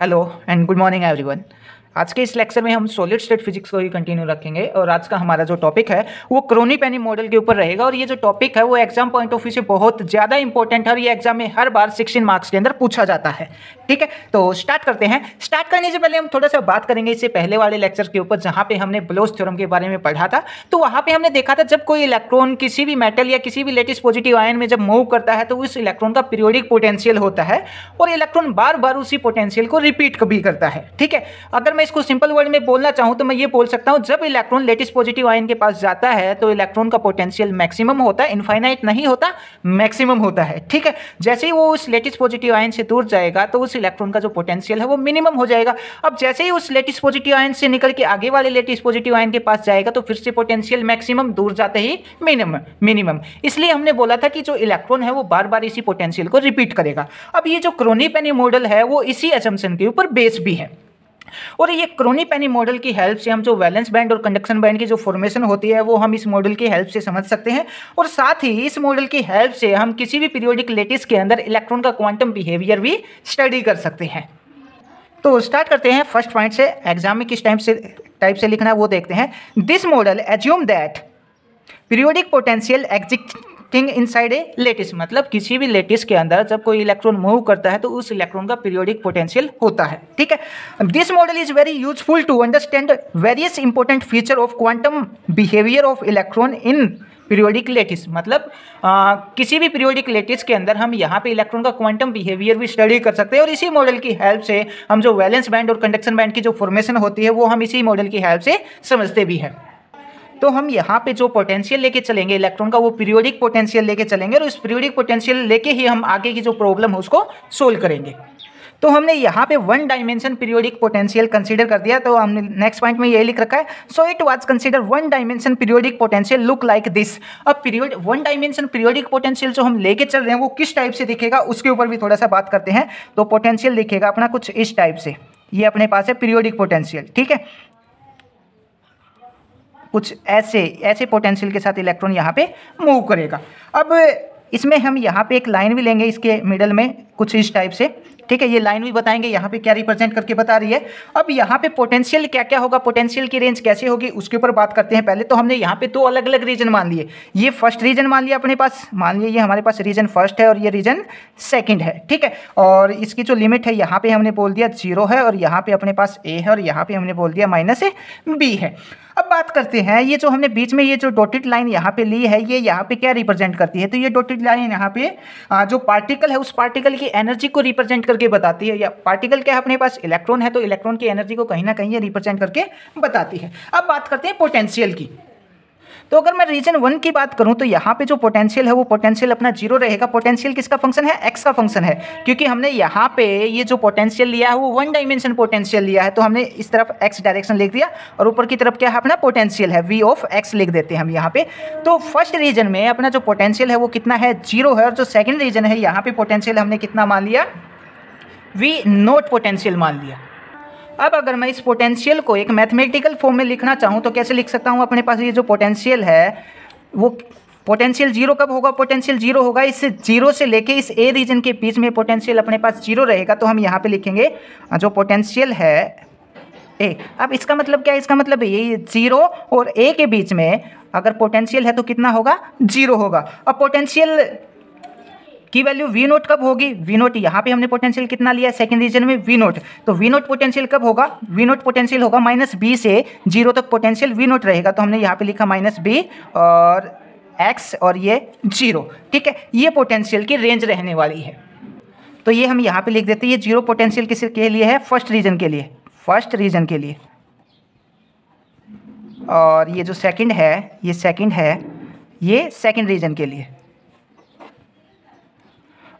Hello and good morning everyone. आज के इस लेक्चर में हम सॉलिड स्टेट फिजिक्स को ही कंटिन्यू रखेंगे और आज का हमारा जो टॉपिक है वो क्रोनी पेनी मॉडल के ऊपर रहेगा और ये जो टॉपिक है वो एग्जाम पॉइंट ऑफ व्यू से बहुत ज़्यादा इंपॉर्टेंट है और ये एग्जाम में हर बार सिक्सटीन मार्क्स के अंदर पूछा जाता है ठीक है तो स्टार्ट करते हैं स्टार्ट करने से पहले हम थोड़ा सा बात करेंगे इससे पहले वाले लेक्चर के ऊपर जहाँ पे हमने ब्लोज थ्योरम के बारे में पढ़ा था तो वहाँ पर हमने देखा था जब कोई इलेक्ट्रॉन किसी भी मेटल या किसी भी लेटेस्ट पॉजिटिव आयन में जब मूव करता है तो उस इलेक्ट्रॉन का पीरियोडिक पोटेंशियल होता है और इलेक्ट्रॉन बार बार उसी पोटेंशियल को रिपीट भी करता है ठीक है अगर मैं इसको सिंपल वर्ड में बोलना चाहूँ तो मैं ये बोल सकता हूँ जब इलेक्ट्रॉन लेटेस्ट पॉजिटिव आयन के पास जाता है तो इलेक्ट्रॉन का पोटेंशियल मैक्सिमम होता है इनफाइनाइट नहीं होता मैक्सिमम होता है ठीक है जैसे ही वो उस लेटेस्ट पॉजिटिव आयन से दूर जाएगा तो उस इलेक्ट्रॉन का जो पोटेंशियल है वो मिनिमम हो जाएगा अब जैसे ही उस लेटेस्ट पॉजिटिव आयन से निकल के आगे वाले लेटेस्ट पॉजिटिव आयन के पास जाएगा तो फिर से पोटेंशियल मैक्सिमम दूर जाते ही मिनिमम मिनिमम इसलिए हमने बोला था कि जो इलेक्ट्रॉन है वो बार बार इसी पोटेंशियल को रिपीट करेगा अब ये जो क्रोनी पेनी मॉडल है वो इसी एजम्पन के ऊपर बेस भी है और ये क्रोनी पैनी मॉडल की हेल्प से हम जो वैलेंस बैंड और कंडक्शन बैंड की जो फॉर्मेशन होती है वो हम इस मॉडल की हेल्प से समझ सकते हैं और साथ ही इस मॉडल की हेल्प से हम किसी भी पीरियोडिक लेटिस के अंदर इलेक्ट्रॉन का क्वांटम बिहेवियर भी स्टडी कर सकते हैं तो स्टार्ट करते हैं फर्स्ट पॉइंट से एग्जाम में किस टाइप से टाइप से लिखना है वो देखते हैं this model assume that periodic potential exit thing side a lattice मतलब किसी भी लेटिस के अंदर जब कोई इलेक्ट्रॉन मूव करता है तो उस इलेक्ट्रॉन का पीरियोडिक पोटेंशियल होता है ठीक है this model is very useful to understand various important feature of quantum behaviour of electron in periodic lattice मतलब आ, किसी भी पीरियोडिक लेटिस के अंदर हम यहाँ पे इलेक्ट्रॉन का क्वांटम बिहेवियर भी स्टडी कर सकते हैं और इसी मॉडल की हेल्प से हम जो वैलेंस बैंड और कंडक्शन बैंड की जो फॉर्मेशन होती है वो हम इसी मॉडल की हेल्प से समझते भी हैं तो हम यहाँ पे जो पोटेंशियल लेके चलेंगे इलेक्ट्रॉन का वो पीरियोडिक पोटेंशियल लेके चलेंगे और उस पीरियोडिक पोटेंशियल लेके ही हम आगे की जो प्रॉब्लम है उसको सोल्व करेंगे तो हमने यहाँ पे one dimension periodic potential consider कर दिया तो हमने नेक्स्ट पॉइंट में ये लिख रखा है so it was consider one dimension periodic potential look like this अब period one dimension periodic potential जो हम लेके चल रहे हैं वो किस टाइप से दिखेगा उसके ऊपर भी थोड़ा सा बात करते हैं तो पोटेंशियल दिखेगा अपना कुछ इस टाइप से ये अपने पास है पीरियोडिक पोटेंशियल ठीक है कुछ ऐसे ऐसे पोटेंशियल के साथ इलेक्ट्रॉन यहाँ पे मूव करेगा अब इसमें हम यहाँ पे एक लाइन भी लेंगे इसके मिडल में कुछ इस टाइप से ठीक है ये लाइन भी बताएंगे यहाँ पे क्या रिप्रेजेंट करके बता रही है अब यहाँ पे पोटेंशियल क्या क्या होगा पोटेंशियल की रेंज कैसे होगी उसके ऊपर बात करते हैं पहले तो हमने यहाँ पे दो अलग अलग रीजन मान लिए ये फर्स्ट रीजन मान लिया अपने पास मान लिए ये हमारे पास रीजन फर्स्ट है और ये रीजन सेकेंड है ठीक है और इसकी जो लिमिट है यहाँ पर हमने बोल दिया जीरो है और यहाँ पर अपने पास ए है और यहाँ पर हमने बोल दिया माइनस बी है अब बात करते हैं ये जो हमने बीच में ये जो डॉटेड लाइन यहाँ पे ली है ये यहाँ पे क्या रिप्रेजेंट करती है तो ये डॉटेड लाइन यहाँ पे जो पार्टिकल है उस पार्टिकल की एनर्जी को रिप्रेजेंट करके बताती है या पार्टिकल क्या है अपने पास इलेक्ट्रॉन है तो इलेक्ट्रॉन की एनर्जी को कहीं ना कहीं ये रिप्रेजेंट करके बताती है अब बात करते हैं पोटेंशियल की तो अगर मैं रीजन वन की बात करूँ तो यहाँ पे जो पोटेंशियल है वो पोटेंशियल अपना जीरो रहेगा पोटेंशियल किसका फंक्शन है एक्स का फंक्शन है क्योंकि हमने यहाँ पे ये जो पोटेंशियल लिया है वो वन डायमेंशन पोटेंशियल लिया है तो हमने इस तरफ एक्स डायरेक्शन लिख दिया और ऊपर की तरफ क्या है अपना पोटेंशियल है वी ऑफ एक्स लिख देते हैं हम यहाँ पे तो फर्स्ट रीजन में अपना जो पोटेंशियल है वो कितना है जीरो है और जो सेकेंड रीजन है यहाँ पे पोटेंशियल हमने कितना मान लिया वी नोट पोटेंशियल मान लिया अब अगर मैं इस पोटेंशियल को एक मैथमेटिकल फॉर्म में लिखना चाहूँ तो कैसे लिख सकता हूँ अपने पास ये जो पोटेंशियल है वो पोटेंशियल जीरो कब होगा पोटेंशियल जीरो होगा इस जीरो से लेके इस ए रीजन के बीच में पोटेंशियल अपने पास जीरो रहेगा तो हम यहाँ पे लिखेंगे जो पोटेंशियल है ए अब इसका मतलब क्या है इसका मतलब ये जीरो और ए के बीच में अगर पोटेंशियल है तो कितना होगा जीरो होगा अब पोटेंशियल की वैल्यू वी नोट कब होगी वी नोट यहाँ पे हमने पोटेंशियल कितना लिया है सेकेंड रीजन में वी नोट तो वी नोट पोटेंशियल कब होगा वी नोट पोटेंशियल होगा माइनस बी से जीरो तक पोटेंशियल वी नोट रहेगा तो हमने यहाँ पे लिखा माइनस बी और एक्स और ये जीरो ठीक है ये पोटेंशियल की रेंज रहने वाली है तो ये हम यहाँ पे लिख देते हैं ये जीरो पोटेंशियल किस के लिए है फर्स्ट रीजन के लिए फर्स्ट रीजन के लिए और ये जो सेकंड है ये सेकंड है ये सेकंड रीजन के लिए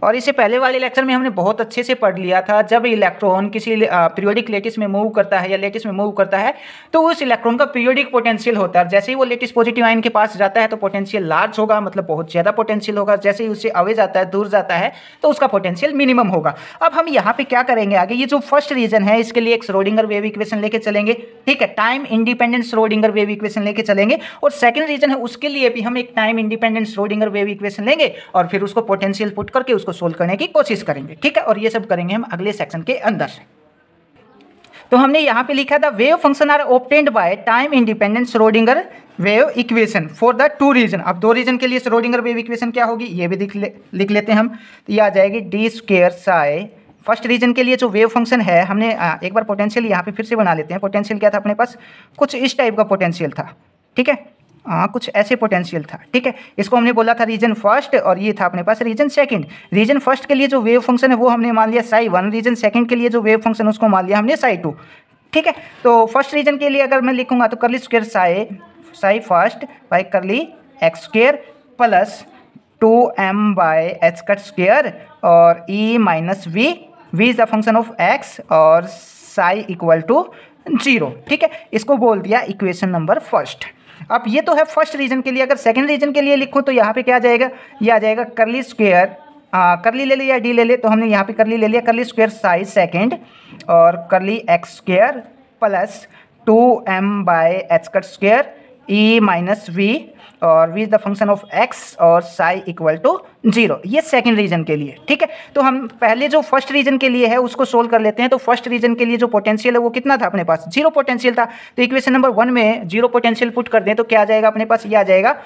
और इसे पहले वाले लेक्चर में हमने बहुत अच्छे से पढ़ लिया था जब इलेक्ट्रॉन किसी पीरियोडिक लेटिस में मूव करता है या लेटिस में मूव करता है तो उस इलेक्ट्रॉन का पीरियोडिक पोटेंशियल होता है जैसे ही वो लेटिस पॉजिटिव आइन के पास जाता है तो पोटेंशियल लार्ज होगा मतलब बहुत ज़्यादा पोटेंशियल होगा जैसे ही उससे अवे जाता है दूर जाता है तो उसका पोटेंशियल मिनिमम होगा अब हम यहाँ पर क्या करेंगे आगे ये जो फर्स्ट रीजन है इसके लिए एक स्रोडिंगर वेव इक्वेशन लेके चलेंगे ठीक है time independent Schrodinger wave equation लेके चलेंगे और सेकंड रीजन है उसके लिए भी हम एक time independent Schrodinger wave equation लेंगे और फिर उसको पोटेंशियल पुट करके उसको इसको सोल्व करने की कोशिश करेंगे ठीक है और ये सब करेंगे हम अगले सेक्शन के अंदर तो हमने यहाँ पे लिखा था wave function are obtained by time independent Schrodinger wave equation for the two region अब दो रीजन के लिए श्रोडिंगर वेव इक्वेशन क्या होगी ये भी लिख लेते हैं हम तो ये आ जाएगी D square psi first region के लिए जो वेव फंक्शन है हमने एक बार पोटेंशियल यहाँ पे फिर से बना लेते हैं पोटेंशियल क्या था अपने पास कुछ इस टाइप का पोटेंशियल था ठीक है आ, हाँ, कुछ ऐसे पोटेंशियल था ठीक है इसको हमने बोला था रीजन फर्स्ट और ये था अपने पास रीजन सेकंड रीजन फर्स्ट के लिए जो वेव फंक्शन है वो हमने मान लिया साई वन रीजन सेकंड के लिए जो वेव फंक्शन उसको मान लिया हमने साई टू ठीक है तो फर्स्ट रीजन के लिए अगर मैं लिखूंगा तो curly square psi psi first by curly x square plus two M by H cut square और E minus V V is the function of X और साई इक्वल टू जीरो ठीक है इसको बोल दिया इक्वेशन नंबर फर्स्ट अब ये तो है फर्स्ट रीजन के लिए अगर सेकेंड रीजन के लिए लिखूँ तो यहाँ पे क्या आ जाएगा ये आ जाएगा करली स्क्वेयर करली ले लिया डी ले ले तो हमने यहाँ पे करली ले लिया करली स्क्वेयर साइज सेकेंड और curly x square plus two M by H cut square E minus V और V is the function of X और साई इक्वल टू जीरो ये सेकेंड रीजन के लिए ठीक है तो हम पहले जो फर्स्ट रीजन के लिए है उसको सोल्व कर लेते हैं तो फर्स्ट रीजन के लिए जो पोटेंशियल है वो कितना था अपने पास जीरो पोटेंशियल था तो इक्वेशन नंबर वन में जीरो पोटेंशियल पुट कर दें तो क्या आ जाएगा अपने पास ये आ जाएगा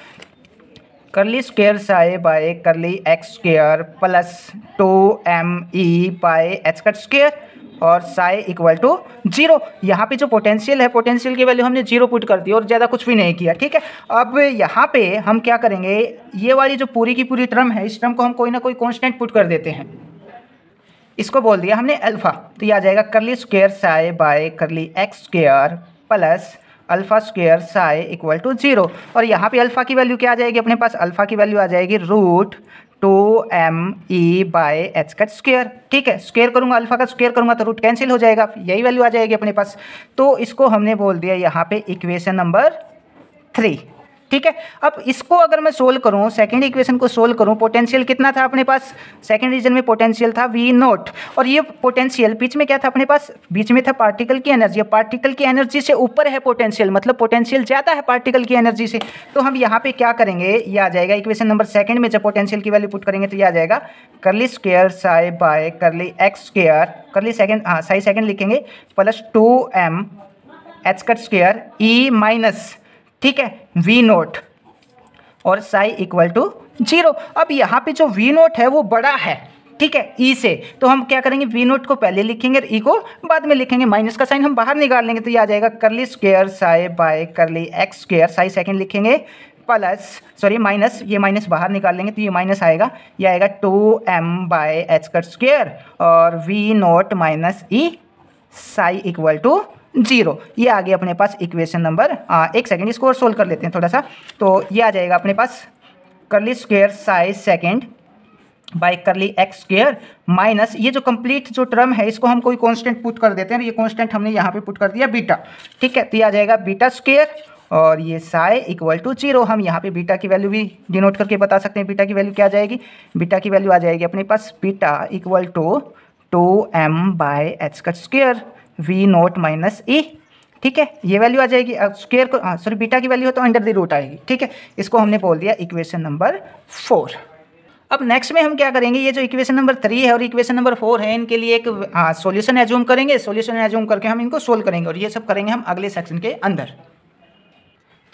curly square psi by curly x square plus two m e by H cut square और साई इक्वल टू जीरो यहाँ पे जो पोटेंशियल है पोटेंशियल की वैल्यू हमने जीरो पुट कर दी और ज़्यादा कुछ भी नहीं किया ठीक है अब यहाँ पे हम क्या करेंगे ये वाली जो पूरी की पूरी टर्म है इस टर्म को हम कोई ना कोई कॉन्स्टेंट पुट कर देते हैं इसको बोल दिया हमने अल्फ़ा तो ये आ जाएगा curly square psi by curly x square plus alpha square psi equal to zero और यहाँ पे अल्फ़ा की वैल्यू क्या आ जाएगी अपने पास अल्फ़ा की वैल्यू आ जाएगी root two m e by h का स्क्वेयर ठीक है स्क्वेयर करूंगा अल्फा का स्क्वेयर करूंगा तो रूट कैंसिल हो जाएगा यही वैल्यू आ जाएगी अपने पास तो इसको हमने बोल दिया यहाँ पे इक्वेशन नंबर थ्री ठीक है अब इसको अगर मैं सोल्व करूँ सेकंड इक्वेशन को सोल्व करूँ पोटेंशियल कितना था अपने पास सेकंड रीजन में पोटेंशियल था वी नोट और ये पोटेंशियल बीच में क्या था अपने पास बीच में था पार्टिकल की एनर्जी पार्टिकल की एनर्जी से ऊपर है पोटेंशियल मतलब पोटेंशियल ज़्यादा है पार्टिकल की एनर्जी से तो हम यहाँ पे क्या करेंगे ये आ जाएगा इक्वेशन नंबर सेकंड में जब पोटेंशियल की वैल्यू पुट करेंगे तो यह आ जाएगा curly square psi by curly x square curly second हाँ साई सेकेंड लिखेंगे plus two m h cut square e minus ठीक है वी नोट और साई इक्वल टू जीरो अब यहाँ पे जो वी नोट है वो बड़ा है ठीक है ई e से तो हम क्या करेंगे वी नोट को पहले लिखेंगे और ई e को बाद में लिखेंगे माइनस का साइन हम बाहर निकाल लेंगे तो ये आ जाएगा curly square psi by curly x square psi second लिखेंगे प्लस सॉरी माइनस ये माइनस बाहर निकाल लेंगे तो ये माइनस आएगा ये आएगा टू एम बाय एच का स्क्वेयर और V naught minus e psi equal to zero ये आ गया अपने पास इक्वेशन नंबर एक सेकेंड इसको और सोल्व कर लेते हैं थोड़ा सा तो ये आ जाएगा अपने पास curly square psi second by curly x square minus ये जो कंप्लीट जो टर्म है इसको हम कोई कॉन्स्टेंट पुट कर देते हैं ये कॉन्स्टेंट हमने यहाँ पे पुट कर दिया बीटा ठीक है तो ये आ जाएगा बीटा स्क्वेयर और ये साय इक्वल टू जीरो हम यहाँ पे बीटा की वैल्यू भी डिनोट करके बता सकते हैं बीटा की वैल्यू क्या आ जाएगी बीटा की वैल्यू आ जाएगी अपने पास beta equal to two M by h का square V naught minus e ठीक है ये वैल्यू आ जाएगी स्क्वेयर को सॉरी हाँ, बीटा की वैल्यू हो तो अंडर द रूट आएगी ठीक है इसको हमने बोल दिया इक्वेशन नंबर फोर अब नेक्स्ट में हम क्या करेंगे ये जो इक्वेशन नंबर थ्री है और इक्वेशन नंबर फोर है इनके लिए एक सॉल्यूशन हाँ, एज्यूम करेंगे सॉल्यूशन एज्यूम करके हम इनको सोल्व करेंगे और ये सब करेंगे हम अगले सेक्शन के अंदर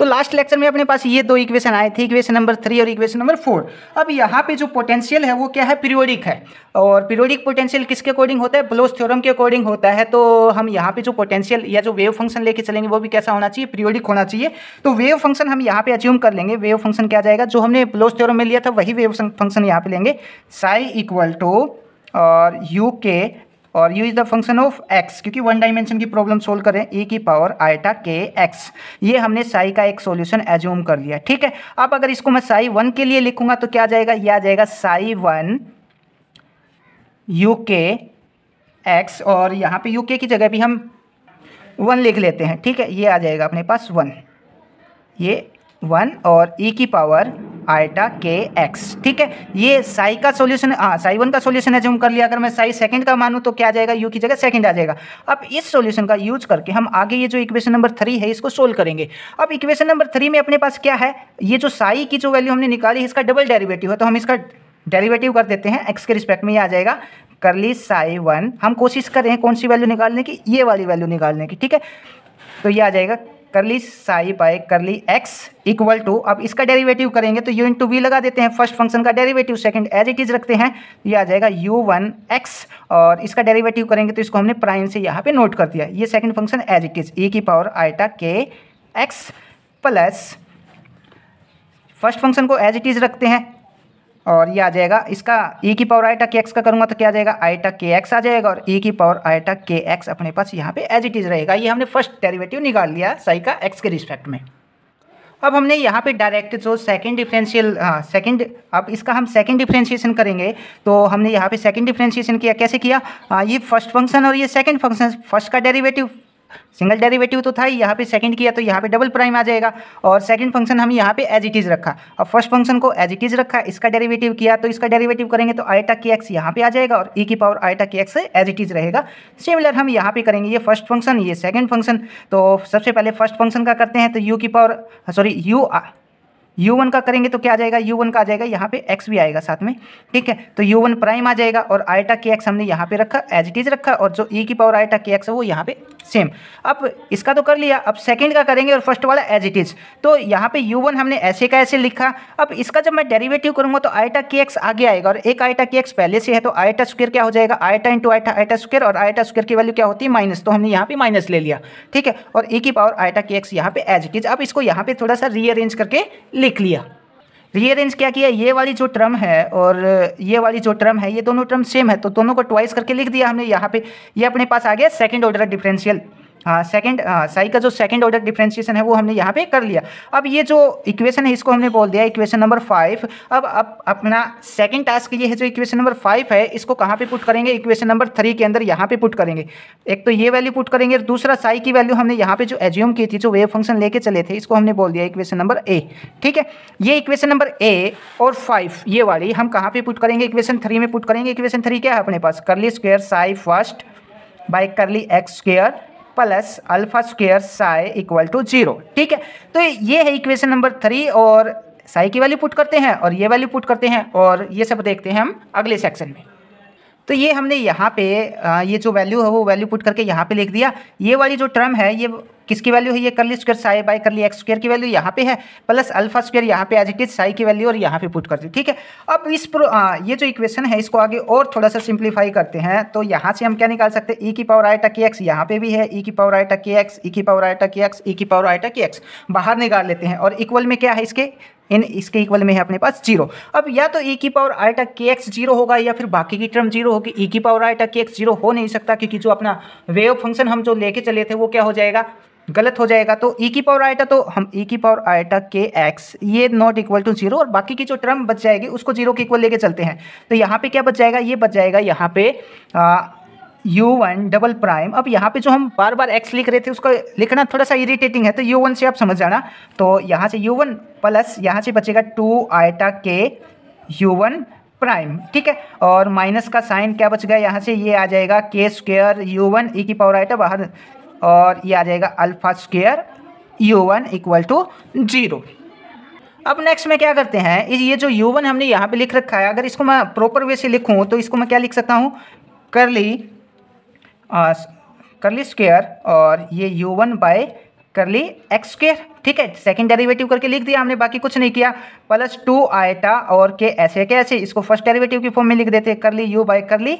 तो लास्ट लेक्चर में अपने पास ये दो इक्वेशन आए थे इक्वेशन नंबर थ्री और इक्वेशन नंबर फोर अब यहाँ पे जो पोटेंशियल है वो क्या है पीरियोडिक है और पीरियोडिक पोटेंशियल किसके अकॉर्डिंग होता है ब्लोस थ्योरम के अकॉर्डिंग होता है तो हम यहाँ पे जो पोटेंशियल या जो वेव फंक्शन लेके चलेंगे वो भी कैसा होना चाहिए पीरियोडिक होना चाहिए तो वेव फंक्शन हम यहाँ पे अच्यूम कर लेंगे वेव फंक्शन क्या जाएगा जो हमने ब्लोस थ्योरम में लिया था वही वेव फंक्शन यहाँ पे लेंगे साई इक्वल टू और यू के और u is the function of x क्योंकि वन डायमेंशन की प्रॉब्लम सोल्व करें ई e की पावर आयटा के एक्स ये हमने साई का एक सॉल्यूशन एज्यूम कर लिया ठीक है अब अगर इसको मैं साई वन के लिए लिखूंगा तो क्या जाएगा यह आ जाएगा psi one u k x और यहाँ पे यू के की जगह भी हम वन लिख लेते हैं ठीक है ये आ जाएगा अपने पास वन ये वन और ई e की पावर आइटा के एक्स ठीक है ये साई का सॉल्यूशन हाँ साई वन का सॉल्यूशन है जो हम कर लिया अगर मैं साई सेकंड का मानूँ तो क्या आ जाएगा यू की जगह सेकंड आ जाएगा अब इस सॉल्यूशन का यूज करके हम आगे ये जो इक्वेशन नंबर थ्री है इसको सोल्व करेंगे अब इक्वेशन नंबर थ्री में अपने पास क्या है ये जो साई की जो वैल्यू हमने निकाली इसका डबल डेरीवेटिव है तो हम इसका डेरिवेटिव कर देते हैं एक्स के रिस्पेक्ट में ये आ जाएगा कर ली साई वन हम कोशिश कर रहे हैं कौन सी वैल्यू निकालने की ये वाली वैल्यू निकालने की ठीक है तो ये आ जाएगा curly psi by curly x equal to अब इसका डेरिवेटिव करेंगे तो यू इन टू वी लगा देते हैं फर्स्ट फंक्शन का derivative second as it is रखते हैं ये आ जाएगा यू वन एक्स और इसका डेरिवेटिव करेंगे तो इसको हमने प्राइम से यहाँ पे नोट कर दिया ये second function as it is e की power iota k x plus first function को एज इट इज़ रखते हैं और ये आ जाएगा इसका ई e की पावर आइटा के एक्स का करूँगा तो क्या आ जाएगा आइटा के एक्स आ जाएगा और ई e की पावर आइटा के एक्स अपने पास यहाँ पे एज इट इज़ रहेगा ये हमने फर्स्ट डेरिवेटिव निकाल लिया साई का एक्स के रिस्पेक्ट में अब हमने यहाँ पे डायरेक्ट जो सेकंड डिफरेंशियल हाँ सेकंड अब इसका हम सेकंड डिफरेंशिएशन करेंगे तो हमने यहाँ पे सेकंड डिफरेंशिएशन किया कैसे किया आ, हाँ, ये फर्स्ट फंक्शन और ये सेकंड फंक्शन फर्स्ट का डेरिवेटिव सिंगल डेरिवेटिव तो था ही यहाँ पे सेकंड किया तो यहाँ पे डबल प्राइम आ जाएगा और सेकंड फंक्शन हम यहाँ पे एज इट इज़ रखा और फर्स्ट फंक्शन को एज इट इज़ रखा इसका डेरिवेटिव किया तो इसका डेरिवेटिव करेंगे तो आईटा के एक्स यहाँ पे आ जाएगा और ई e की power iota k x as it is रहेगा सिमिलर हम यहाँ पे करेंगे ये फर्स्ट फंक्शन ये सेकेंड फंक्शन तो सबसे पहले फर्स्ट फंक्शन का करते हैं तो यू की power sorry u u one का करेंगे तो क्या आ जाएगा यू वन का आ जाएगा यहाँ पे एक्स भी आएगा साथ में ठीक है तो यू वन प्राइम आ जाएगा और आईटा के एक्स हमने यहाँ पे रखा एज इट इज रखा और जो ई e की पावर आईटा के एक्स है वो यहाँ पे सेम अब इसका तो कर लिया अब सेकेंड का करेंगे और फर्स्ट वाला एज इट इज तो यहाँ पे यू वन हमने ऐसे का ऐसे लिखा अब इसका जब मैं डेरिवेटिव करूँगा तो आईटा के एक्स आगे आएगा और एक आईटा के एक्स पहले से है तो आईटा स्क्र क्या हो जाएगा आईटा इंटू आईटा आईटा स्क्र और आईटा स्क्र की वैल्यू क्या होती है माइनस तो हमने यहाँ पे माइनस ले लिया ठीक है और ई e की पावर आईटा के एक्स यहाँ पे एज इट इज अब इसको यहाँ पे थोड़ा सा रीअरेंज करके लिख ब्रेक लिया रीअरेंज क्या किया ये वाली जो ट्रम है और ये वाली जो ट्रम है ये दोनों ट्रम सेम है तो दोनों को ट्वाइस करके लिख दिया हमने यहाँ पे ये अपने पास आ गया सेकंड ऑर्डर डिफरेंशियल सेकंड हाँ, साई हाँ, का जो सेकंड ऑर्डर डिफ्रेंशिएशन है वो हमने यहाँ पे कर लिया अब ये जो इक्वेशन है इसको हमने बोल दिया इक्वेशन नंबर फाइव अब अब अपना सेकंड टास्क ये है जो इक्वेशन नंबर फाइव है इसको कहाँ पे पुट करेंगे इक्वेशन नंबर थ्री के अंदर यहाँ पे पुट करेंगे एक तो ये वैल्यू पुट करेंगे और दूसरा साई की वैल्यू हमने यहाँ पर जो एज्यूम की थी जो वेव फंक्शन लेके चले थे इसको हमने बोल दिया इक्वेशन नंबर ए ठीक है ये इक्वेशन नंबर ए और फाइव ये वाली हम कहाँ पर पुट करेंगे इक्वेशन थ्री में पुट करेंगे इक्वेशन थ्री क्या है अपने पास curly square psi first by curly x square plus alpha square psi equal to zero ठीक है तो ये है इक्वेशन नंबर थ्री और साई की वैल्यू पुट करते हैं और ये वैल्यू पुट करते हैं और ये सब देखते हैं हम अगले सेक्शन में तो ये हमने यहाँ पे ये जो वैल्यू है वो वैल्यू पुट करके यहाँ पे लिख दिया ये वाली जो टर्म है ये किसकी वैल्यू है ये कर ली square psi by curly x square की वैल्यू यहाँ पे है प्लस अल्फा स्क्वेयर यहाँ पे एज इट इज साई की वैल्यू और यहाँ पे पुट कर दी ठीक है अब इस प्रो आ, ये जो इक्वेशन है इसको आगे और थोड़ा सा सिंप्लीफाई करते हैं तो यहाँ से हम क्या निकाल सकते हैं ई e की पावर आइटा के एक्स यहाँ पे भी है ई e की power iota k x e e की power iota k x e की पावर आइटा के एक्स बाहर निकाल लेते हैं और इक्वल में क्या है इसके इन इसके इक्वल में है अपने पास जीरो अब या तो ई e की पावर आई टा के एक्स जीरो होगा या फिर बाकी की टर्म जीरो होगी ई e की पावर आई टा के एक्स जीरो हो नहीं सकता क्योंकि जो अपना वेव फंक्शन हम जो लेके चले थे वो क्या हो जाएगा गलत हो जाएगा तो ई e की पावर आईटा तो हम ई की पावर आईटा के एक्स ये नॉट इक्वल टू जीरो और बाकी की जो टर्म बच जाएगी उसको जीरो के इक्वल लेके चलते हैं तो यहाँ पे क्या बच जाएगा ये बच जाएगा यहाँ पे आ, यू वन डबल प्राइम अब यहाँ पे जो हम बार बार एक्स लिख रहे थे उसको लिखना थोड़ा सा इरिटेटिंग है तो यू वन से आप समझ जाना तो यहाँ से यू वन प्लस यहाँ से बचेगा two iota k u one prime ठीक है और माइनस का साइन क्या बच गया यहाँ से ये आ जाएगा के स्क्वेयर यू वन ई की पावर आइटा बाहर और ये आ जाएगा alpha square u one equal to zero अब नेक्स्ट में क्या करते हैं ये जो यू वन हमने यहाँ पे लिख रखा है अगर इसको मैं प्रॉपर वे से लिखूँ तो इसको मैं क्या लिख सकता हूँ कर ली करली uh, स्क्वेयर और ये u one by curly x square ठीक है सेकेंड डेरिवेटिव करके लिख दिया हमने बाकी कुछ नहीं किया प्लस टू आयटा और के ऐसे कैसे इसको फर्स्ट डेरिवेटिव की फॉर्म में लिख देते करली यू बाय करली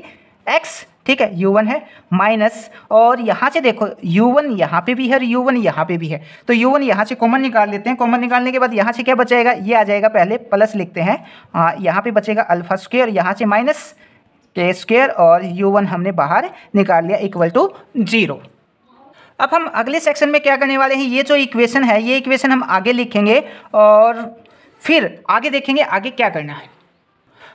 एक्स ठीक है यू वन है माइनस और यहाँ से देखो यू वन यहाँ पे भी है और यू वन यहाँ पे भी है तो यू वन यहाँ से कॉमन निकाल लेते हैं कॉमन निकालने के बाद यहाँ से क्या बचेगा ये आ जाएगा पहले प्लस लिखते हैं यहाँ पे बचेगा अल्फा स्क्वेयर यहाँ से माइनस के स्क्वेयर और यू वन हमने बाहर निकाल लिया इक्वल टू जीरो अब हम अगले सेक्शन में क्या करने वाले हैं ये जो इक्वेशन है ये इक्वेशन हम आगे लिखेंगे और फिर आगे देखेंगे आगे क्या करना है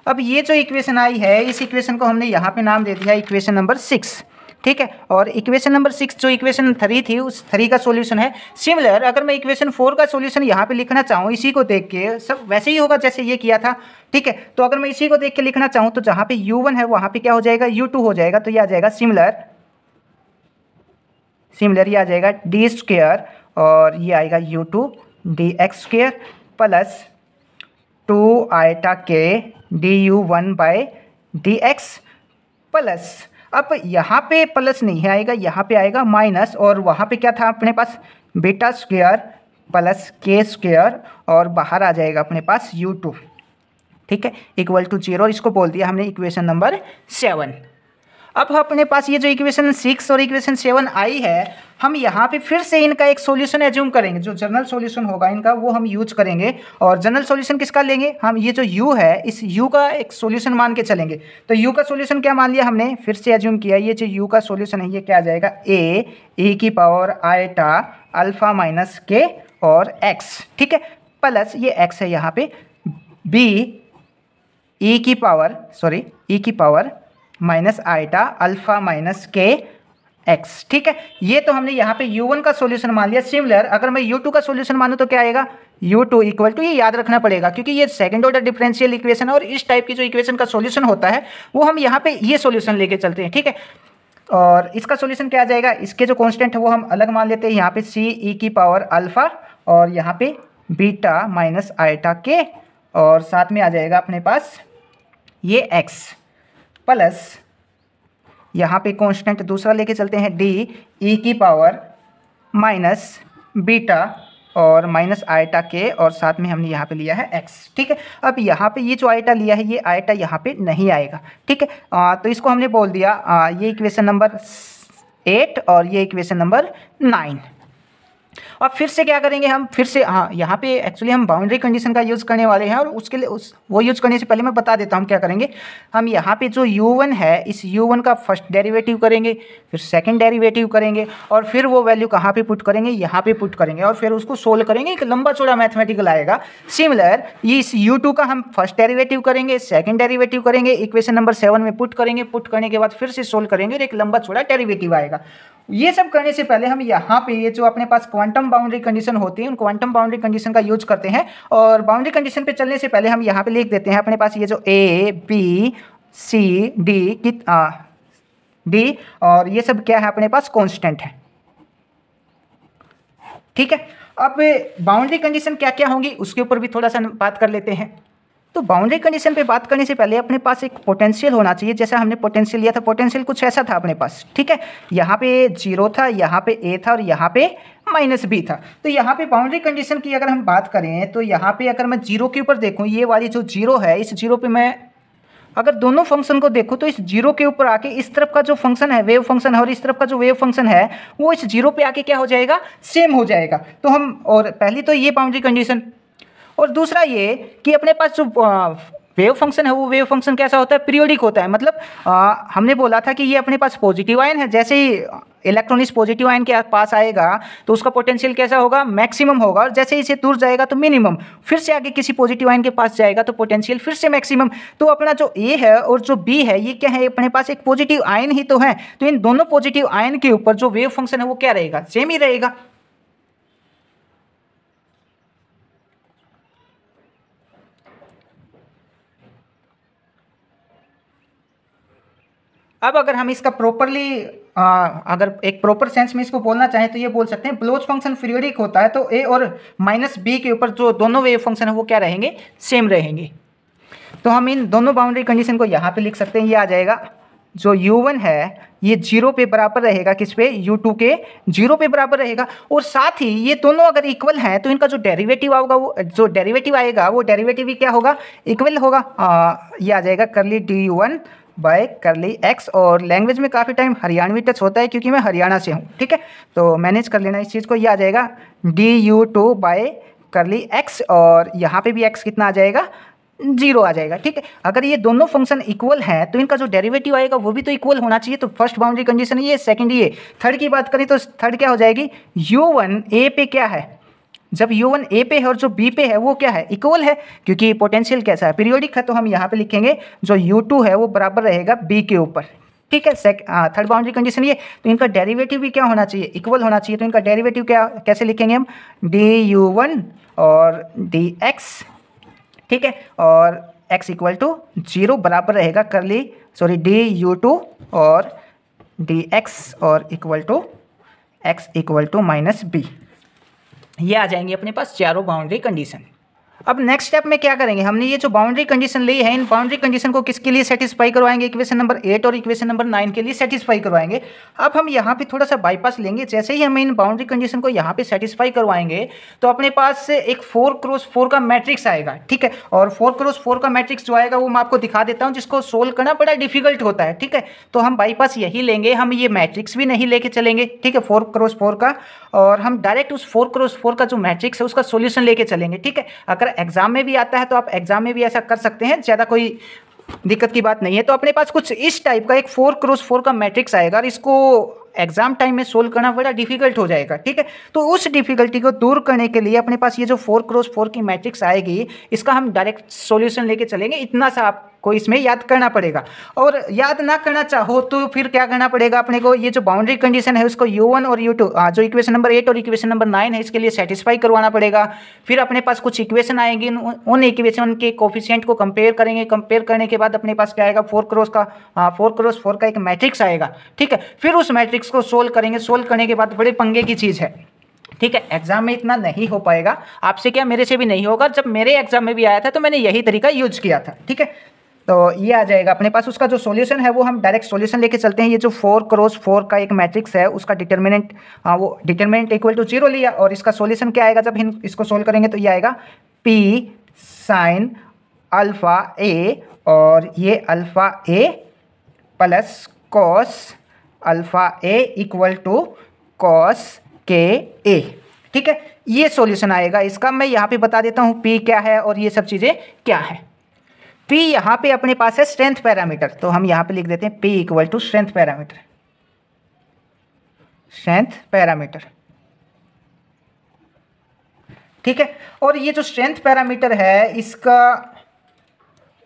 अब ये जो इक्वेशन आई है इस इक्वेशन को हमने यहाँ पे नाम दे दिया इक्वेशन नंबर सिक्स ठीक है और इक्वेशन नंबर सिक्स जो इक्वेशन थ्री थी उस थ्री का सोल्यूशन है सिमिलर अगर मैं इक्वेशन फोर का सोल्यूशन यहाँ पर लिखना चाहूँ इसी को देख के सब वैसे ही होगा जैसे ये किया था ठीक है तो अगर मैं इसी को देख के लिखना चाहूँ तो जहाँ पे यू वन है वहाँ पे क्या हो जाएगा यू टू हो जाएगा तो ये आ जाएगा सिमिलर सिमिलर ये आ जाएगा डी स्क्र और ये आएगा u two d x square plus two iota k d u one by d x plus अब यहाँ पे प्लस नहीं आएगा यहाँ पे आएगा माइनस और वहाँ पे क्या था अपने पास बेटा स्क्वेयर प्लस के स्क्वेयर और बाहर आ जाएगा अपने पास यू टू ठीक है इक्वल टू जीरो इसको बोल दिया हमने इक्वेशन नंबर सेवन अब अपने पास ये जो इक्वेशन सिक्स और इक्वेशन सेवन आई है हम यहाँ पे फिर से इनका एक सॉल्यूशन एज्यूम करेंगे जो जनरल सॉल्यूशन होगा इनका वो हम यूज करेंगे और जनरल सॉल्यूशन किसका लेंगे हम ये जो यू है इस यू का एक सॉल्यूशन मान के चलेंगे तो यू का सॉल्यूशन क्या मान लिया हमने फिर से एज्यूम किया ये जो यू का सॉल्यूशन है ये क्या आ जाएगा ए ए e की power iota alpha minus k और एक्स ठीक है प्लस ये एक्स है यहाँ पे बी ई e की पावर सॉरी ई की power minus iota alpha minus k x ठीक है ये तो हमने यहाँ पे यू वन का सॉल्यूशन मान लिया सिमिलर अगर मैं यू टू का सॉल्यूशन मानूँ तो क्या आएगा यू टू इक्वल टू ये याद रखना पड़ेगा क्योंकि ये सेकंड ऑर्डर डिफरेंशियल इक्वेशन और इस टाइप की जो इक्वेशन का सॉल्यूशन होता है वो हम यहाँ पे ये सॉल्यूशन लेके चलते हैं ठीक है और इसका सोल्यूशन क्या आ जाएगा इसके जो कॉन्स्टेंट है वो हम अलग मान लेते हैं यहाँ पे सी ई e की पावर अल्फा और यहाँ पे बीटा माइनस आइटा के और साथ में आ जाएगा अपने पास ये एक्स प्लस यहाँ पे कांस्टेंट दूसरा लेके चलते हैं डी ई e की पावर माइनस बीटा और माइनस आयटा के और साथ में हमने यहाँ पे लिया है एक्स ठीक है अब यहाँ पे ये जो आयटा लिया है ये आयटा यहाँ पे नहीं आएगा ठीक है आ, तो इसको हमने बोल दिया आ, ये इक्वेशन नंबर एट और ये इक्वेशन नंबर नाइन और फिर से क्या करेंगे हम फिर से हाँ यहाँ पे एक्चुअली हम बाउंड्री कंडीशन का यूज़ करने वाले हैं और उसके लिए उस वो यूज़ करने से पहले मैं बता देता हूँ क्या करेंगे हम यहाँ पे जो u1 है इस u1 का फर्स्ट डेरिवेटिव करेंगे फिर सेकंड डेरिवेटिव करेंगे और फिर वो वैल्यू कहाँ पे पुट करेंगे यहाँ पे पुट करेंगे और फिर उसको सोल्व करेंगे एक लंबा चौड़ा मैथमेटिकल आएगा सिमिलर इस यू का हम फर्स्ट डेरीवेटिव करेंगे सेकेंड डेरीवेटिव करेंगे इक्वेशन नंबर सेवन में पुट करेंगे पुट करने के बाद फिर से सोल्व करेंगे और एक लंबा चौड़ा डेरीवेटिव आएगा ये सब करने से पहले हम यहाँ पे ये जो अपने पास क्वांटम बाउंड्री कंडीशन होती है उन क्वांटम बाउंड्री कंडीशन का यूज करते हैं और बाउंड्री कंडीशन पे चलने से पहले हम यहाँ पे लिख देते हैं अपने पास ये जो ए बी सी डी कित डी और ये सब क्या है अपने पास कॉन्स्टेंट है ठीक है अब बाउंड्री कंडीशन क्या क्या होंगी उसके ऊपर भी थोड़ा सा बात कर लेते हैं तो बाउंड्री कंडीशन पे बात करने से पहले अपने पास एक पोटेंशियल होना चाहिए जैसा हमने पोटेंशियल लिया था पोटेंशियल कुछ ऐसा था अपने पास ठीक है यहाँ पे जीरो था यहाँ पे ए था और यहाँ पे माइनस बी था तो यहाँ पे बाउंड्री कंडीशन की अगर हम बात करें तो यहाँ पे अगर मैं जीरो के ऊपर देखूँ ये वाली जो जीरो है इस जीरो पर मैं अगर दोनों फंक्शन को देखो तो इस जीरो के ऊपर आके इस तरफ का जो फंक्शन है वेव फंक्शन है और इस तरफ का जो वेव फंक्शन है वो इस जीरो पे आके क्या हो जाएगा सेम हो जाएगा तो हम और पहली तो ये बाउंड्री कंडीशन और दूसरा ये कि अपने पास जो वेव फंक्शन है वो वेव फंक्शन कैसा होता है पीरियोडिक होता है मतलब आ, हमने बोला था कि ये अपने पास पॉजिटिव आयन है जैसे ही इलेक्ट्रॉन इस पॉजिटिव आयन के पास आएगा तो उसका पोटेंशियल कैसा होगा मैक्सिमम होगा और जैसे इसे दूर जाएगा तो मिनिमम फिर से आगे किसी पॉजिटिव आयन के पास जाएगा तो पोटेंशियल फिर से मैक्सिमम तो अपना जो ए है और जो बी है ये क्या है अपने पास एक पॉजिटिव आयन ही तो है तो इन दोनों पॉजिटिव आयन के ऊपर जो वेव फंक्शन है वो क्या रहेगा सेम ही रहेगा अब अगर हम इसका प्रॉपरली अगर एक प्रॉपर सेंस में इसको बोलना चाहें तो ये बोल सकते हैं ब्लोच फंक्शन फ्रियोरिक होता है तो ए और माइनस बी के ऊपर जो दोनों वेव फंक्शन है वो क्या रहेंगे सेम रहेंगे तो हम इन दोनों बाउंड्री कंडीशन को यहाँ पे लिख सकते हैं ये आ जाएगा जो u1 है ये जीरो पे बराबर रहेगा किस पे u2 के जीरो पे बराबर रहेगा और साथ ही ये दोनों अगर इक्वल हैं तो इनका जो डेरिवेटिव आएगा वो जो डेरिवेटिव आएगा वो डेरिवेटिव भी क्या होगा इक्वल होगा आ, ये आ जाएगा curly d u one by curly x और लैंग्वेज में काफ़ी टाइम हरियाणवी टच होता है क्योंकि मैं हरियाणा से हूँ ठीक है तो मैनेज कर लेना इस चीज़ को ये आ जाएगा d u two by curly x और यहाँ पे भी एक्स कितना आ जाएगा जीरो आ जाएगा ठीक है अगर ये दोनों फंक्शन इक्वल हैं तो इनका जो डेरिवेटिव आएगा वो भी तो इक्वल होना चाहिए तो फर्स्ट बाउंड्री कंडीशन ये सेकंड ये थर्ड की बात करें तो थर्ड क्या हो जाएगी यू वन ए पे क्या है जब यू वन ए पे है और जो बी पे है वो क्या है इक्वल है क्योंकि पोटेंशियल कैसा है पीरियोडिक है तो हम यहाँ पे लिखेंगे जो यू टू है वो बराबर रहेगा बी के ऊपर ठीक है सेक थर्ड बाउंड्री कंडीशन ये तो इनका डेरिवेटिव भी क्या होना चाहिए इक्वल होना चाहिए तो इनका डेरिवेटिव क्या कैसे लिखेंगे हम डी यू वन और डी एक्स ठीक है और एक्स इक्वल टू जीरो बराबर रहेगा curly sorry d u two और डी एक्स और equal to x equal to minus b ये आ जाएंगे अपने पास चारों बाउंड्री कंडीशन अब नेक्स्ट स्टेप में क्या करेंगे हमने ये जो बाउंड्री कंडीशन ली है इन बाउंड्री कंडीशन को किसके लिए सेटिस्फाई करवाएंगे इक्वेशन नंबर एट और इक्वेशन नंबर नाइन के लिए सेटिस्फाई करवाएंगे अब हम यहाँ पे थोड़ा सा बाईपास लेंगे जैसे ही हम इन बाउंड्री कंडीशन को यहाँ पे सेटिस्फाई करवाएंगे तो अपने पास एक फोर क्रोस फोर का मैट्रिक्स आएगा ठीक है और फोर क्रोस फोर का मैट्रिक्स जो आएगा वो मैं आपको दिखा देता हूँ जिसको सोल्व करना बड़ा डिफिकल्ट होता है ठीक है तो हम बाईपास यही लेंगे हम ये मैट्रिक्स भी नहीं लेके चलेंगे ठीक है फोर क्रोस फोर का और हम डायरेक्ट उस फोर क्रोस फोर का जो मैट्रिक्स है उसका सोल्यूशन लेके चलेंगे ठीक है अगर अगर एग्ज़ाम में भी आता है तो आप एग्ज़ाम में भी ऐसा कर सकते हैं ज़्यादा कोई दिक्कत की बात नहीं है तो अपने पास कुछ इस टाइप का एक फोर क्रोस फोर का मैट्रिक्स आएगा और इसको एग्जाम टाइम में सोल्व करना बड़ा डिफिकल्ट हो जाएगा ठीक है तो उस डिफिकल्टी को दूर करने के लिए अपने पास ये जो फोर क्रोस फोर की मैट्रिक्स आएगी इसका हम डायरेक्ट सोल्यूशन लेके चलेंगे इतना सा आप को इसमें याद करना पड़ेगा और याद ना करना चाहो तो फिर क्या करना पड़ेगा अपने को ये जो बाउंड्री कंडीशन है उसको यू और यू टू जो इक्वेशन नंबर एट और इक्वेशन नंबर नाइन है इसके लिए सेटिस्फाई करवाना पड़ेगा फिर अपने पास कुछ इक्वेशन आएंगे उन इक्वेशन के कोफिशियंट को कंपेयर करेंगे कंपेयर करने के बाद अपने पास क्या आएगा फोर क्रोस का फोर क्रोस फोर का एक मैट्रिक्स आएगा ठीक है फिर उस मैट्रिक्स को सोल्व करेंगे सोल्व करने के बाद बड़े पंगे की चीज़ है ठीक है एग्जाम में इतना नहीं हो पाएगा आपसे क्या मेरे से भी नहीं होगा जब मेरे एग्जाम में भी आया था तो मैंने यही तरीका यूज किया था ठीक है तो ये आ जाएगा अपने पास उसका जो सॉल्यूशन है वो हम डायरेक्ट सॉल्यूशन लेके चलते हैं ये जो फोर क्रॉस फोर का एक मैट्रिक्स है उसका डिटर्मिनेंट हाँ, वो डिटर्मिनेंट इक्वल टू जीरो लिया और इसका सॉल्यूशन क्या आएगा जब हम इसको सोल्व करेंगे तो ये आएगा पी साइन अल्फ़ा ए और ये alpha a plus cos alpha a equal to cos k a ठीक है ये सॉल्यूशन आएगा इसका मैं यहाँ पे बता देता हूँ पी क्या है और ये सब चीज़ें क्या है P यहाँ पे अपने पास है स्ट्रेंथ पैरामीटर तो हम यहाँ पे लिख देते हैं P equal to strength parameter strength parameter ठीक है और ये जो स्ट्रेंथ पैरामीटर है इसका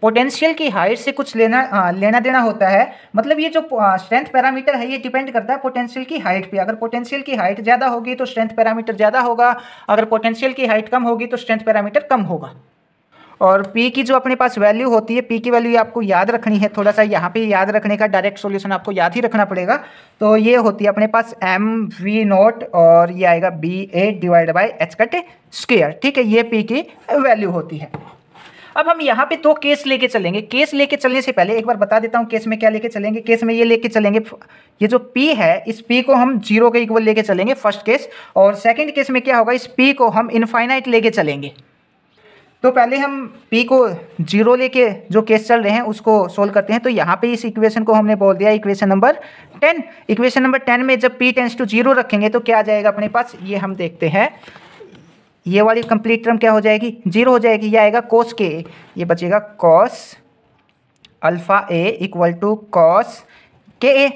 पोटेंशियल की हाइट से कुछ लेना आ, हाँ, लेना देना होता है मतलब ये जो स्ट्रेंथ हाँ, पैरामीटर है ये डिपेंड करता है पोटेंशियल की हाइट पे अगर पोटेंशियल की हाइट ज़्यादा होगी तो स्ट्रेंथ पैरामीटर ज़्यादा होगा अगर पोटेंशियल की हाइट कम होगी तो स्ट्रेंथ पैरामीटर कम होगा और पी की जो अपने पास वैल्यू होती है पी की वैल्यू आपको याद रखनी है थोड़ा सा यहाँ पे याद रखने का डायरेक्ट सॉल्यूशन आपको याद ही रखना पड़ेगा तो ये होती है अपने पास एम वी नोट और ये आएगा b a divide by H cut square ठीक है ये पी की वैल्यू होती है अब हम यहाँ पे दो तो केस लेके चलेंगे केस लेके चलने से पहले एक बार बता देता हूँ केस में क्या लेके चलेंगे केस में ये लेके चलेंगे ये जो पी है इस पी को हम जीरो के इक्वल लेके चलेंगे फर्स्ट केस और सेकंड केस में क्या होगा इस पी को हम इनफाइनाइट लेके चलेंगे तो पहले हम p को जीरो लेके जो केस चल रहे हैं उसको सोल्व करते हैं तो यहाँ पे इस इक्वेशन को हमने बोल दिया equation number ten equation number ten में जब p टेंस टू जीरो रखेंगे तो क्या आ जाएगा अपने पास ये हम देखते हैं ये वाली कंप्लीट टर्म क्या हो जाएगी जीरो हो जाएगी ये आएगा कोस के ये बचेगा cos alpha a equal to cos k a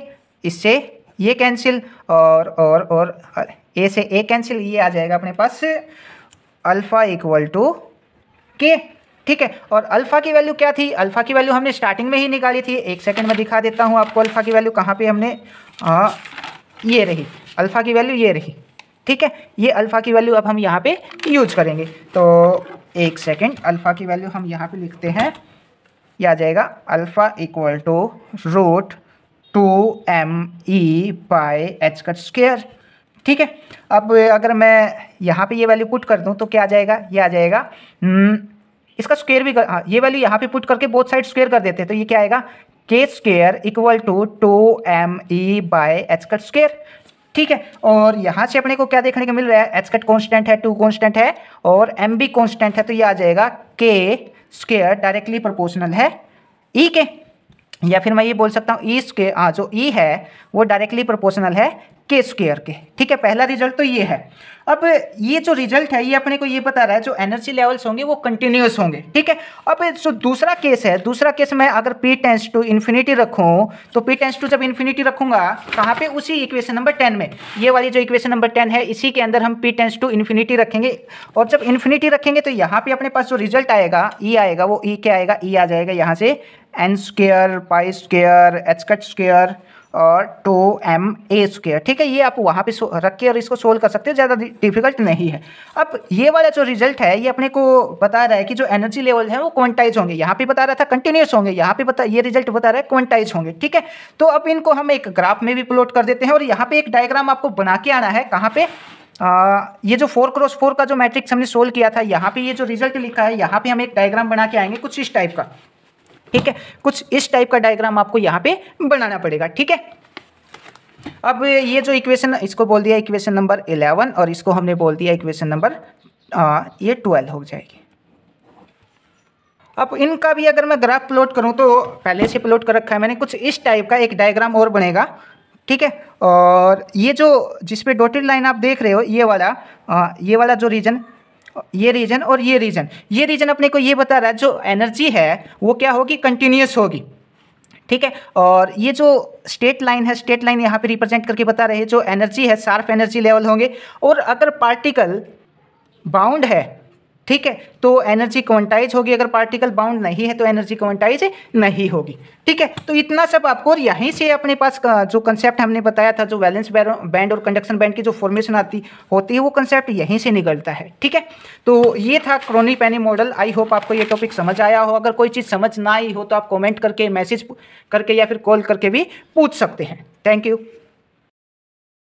इससे ये कैंसिल और और और ए से ए कैंसिल ये आ जाएगा अपने पास अल्फ़ा इक्वल टू के ठीक है और अल्फ़ा की वैल्यू क्या थी अल्फ़ा की वैल्यू हमने स्टार्टिंग में ही निकाली थी एक सेकंड में दिखा देता हूँ आपको अल्फ़ा की वैल्यू कहाँ पे हमने आ, ये रही अल्फ़ा की वैल्यू ये रही ठीक है ये अल्फ़ा की वैल्यू अब हम यहाँ पे यूज करेंगे तो एक सेकेंड अल्फ़ा की वैल्यू हम यहाँ पर लिखते हैं यह आ जाएगा alpha equal to root two m e by H cut square ठीक है अब अगर मैं यहाँ पे ये वैल्यू पुट कर दूँ तो क्या आ जाएगा ये आ जाएगा हम्म, इसका स्क्वेयर भी कर हाँ ये वैल्यू यहाँ पे पुट करके बोथ साइड स्क्वेयर कर देते हैं तो ये क्या आएगा k square equal to two m e by H cut square ठीक है और यहाँ से अपने को क्या देखने को मिल रहा है एच कट कॉन्स्टेंट है टू कॉन्स्टेंट है और एम बी कॉन्स्टेंट है तो ये आ जाएगा के स्क्वेयर डायरेक्टली प्रोपोर्शनल है ई e के या फिर मैं ये बोल सकता हूँ ई e स्क्वेयर हाँ जो ई e है वो डायरेक्टली प्रोपोर्शनल है के स्क्वेयर के ठीक है पहला रिजल्ट तो ये है अब ये जो रिजल्ट है ये अपने को ये बता रहा है जो एनर्जी लेवल्स होंगे वो कंटिन्यूस होंगे ठीक है अब जो दूसरा केस है दूसरा केस मैं अगर पी टेंस टू इन्फिनिटी रखूँ तो पी टेंस टू जब इन्फिनिटी रखूंगा कहाँ पे उसी इक्वेशन नंबर टेन में ये वाली जो इक्वेशन नंबर टेन है इसी के अंदर हम पी टेंस टू इन्फिनिटी रखेंगे और जब इन्फिनिटी रखेंगे तो यहाँ पर अपने पास जो रिजल्ट आएगा ई e आएगा वो ई e क्या आएगा ई e आ जाएगा यहाँ से n square pi square h cut square और टू एम ए स्क्वेयर ठीक है ये आप वहाँ पे रख के और इसको सोल्व कर सकते हो ज़्यादा डिफिकल्ट नहीं है अब ये वाला जो रिजल्ट है ये अपने को बता रहा है कि जो एनर्जी लेवल है वो क्वांटाइज होंगे यहाँ पे बता रहा था कंटिन्यूस होंगे यहाँ पे बता ये रिजल्ट बता रहा है क्वांटाइज होंगे ठीक है तो अब इनको हम एक ग्राफ में भी प्लॉट कर देते हैं और यहाँ पे एक डायग्राम आपको बना के आना है कहाँ पर आ, ये जो फोर क्रॉस फोर का जो मैट्रिक्स हमने सोल्व किया था यहाँ पे ये जो रिजल्ट लिखा है यहाँ पे हम एक डायग्राम बना के आएंगे कुछ इस टाइप का ठीक है कुछ इस टाइप का डायग्राम आपको यहाँ पे बनाना पड़ेगा ठीक है अब ये जो इक्वेशन इसको बोल दिया इक्वेशन नंबर इलेवन और इसको हमने बोल दिया इक्वेशन नंबर ये ट्वेल्व हो जाएगी अब इनका भी अगर मैं ग्राफ प्लॉट करूँ तो पहले से प्लॉट कर रखा है मैंने कुछ इस टाइप का एक डायग्राम और बनेगा ठीक है और ये जो जिसपे डॉटेड लाइन आप देख रहे हो ये वाला आ, ये वाला जो रीजन ये रीजन और ये रीजन ये रीजन अपने को ये बता रहा है जो एनर्जी है वो क्या होगी कंटिन्यूस होगी ठीक है और ये जो स्टेट लाइन है स्टेट लाइन यहाँ पे रिप्रेजेंट करके बता रहे हैं जो एनर्जी है सार्फ एनर्जी लेवल होंगे और अगर पार्टिकल बाउंड है ठीक है तो एनर्जी क्वांटाइज होगी अगर पार्टिकल बाउंड नहीं है तो एनर्जी क्वांटाइज नहीं होगी ठीक है तो इतना सब आपको यहीं से अपने पास जो कंसेप्ट हमने बताया था जो वैलेंस बैंड और कंडक्शन बैंड की जो फॉर्मेशन आती होती है वो कंसेप्ट यहीं से निकलता है ठीक है तो ये था क्रोनी पैनी मॉडल आई होप आपको ये टॉपिक समझ आया हो अगर कोई चीज़ समझ ना आई हो तो आप कॉमेंट करके मैसेज करके या फिर कॉल करके भी पूछ सकते हैं थैंक यू